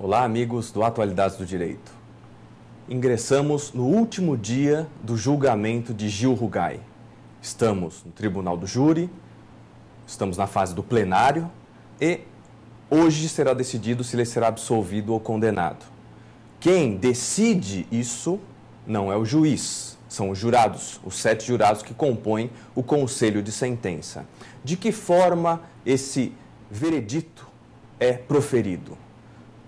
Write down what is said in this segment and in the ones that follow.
Olá, amigos do Atualidades do Direito. Ingressamos no último dia do julgamento de Gil Rugai. Estamos no Tribunal do Júri, estamos na fase do plenário e hoje será decidido se ele será absolvido ou condenado. Quem decide isso não é o juiz, são os jurados, os sete jurados que compõem o conselho de sentença. De que forma esse veredito é proferido?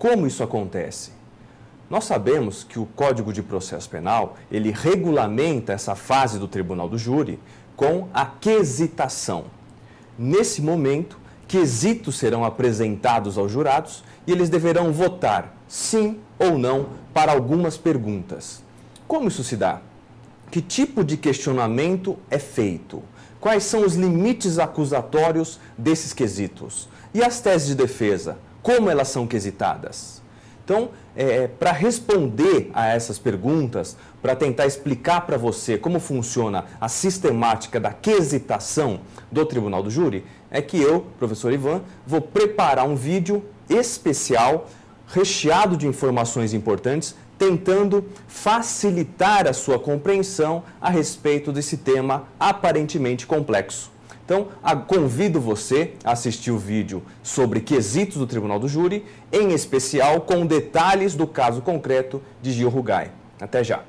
Como isso acontece? Nós sabemos que o Código de Processo Penal, ele regulamenta essa fase do tribunal do júri com a quesitação. Nesse momento, quesitos serão apresentados aos jurados e eles deverão votar sim ou não para algumas perguntas. Como isso se dá? Que tipo de questionamento é feito? Quais são os limites acusatórios desses quesitos? E as teses de defesa? como elas são quesitadas. Então, é, é para responder a essas perguntas, para tentar explicar para você como funciona a sistemática da quesitação do Tribunal do Júri, é que eu, professor Ivan, vou preparar um vídeo especial, recheado de informações importantes, tentando facilitar a sua compreensão a respeito desse tema aparentemente complexo. Então, a, convido você a assistir o vídeo sobre quesitos do Tribunal do Júri, em especial com detalhes do caso concreto de Gil Rugai. Até já!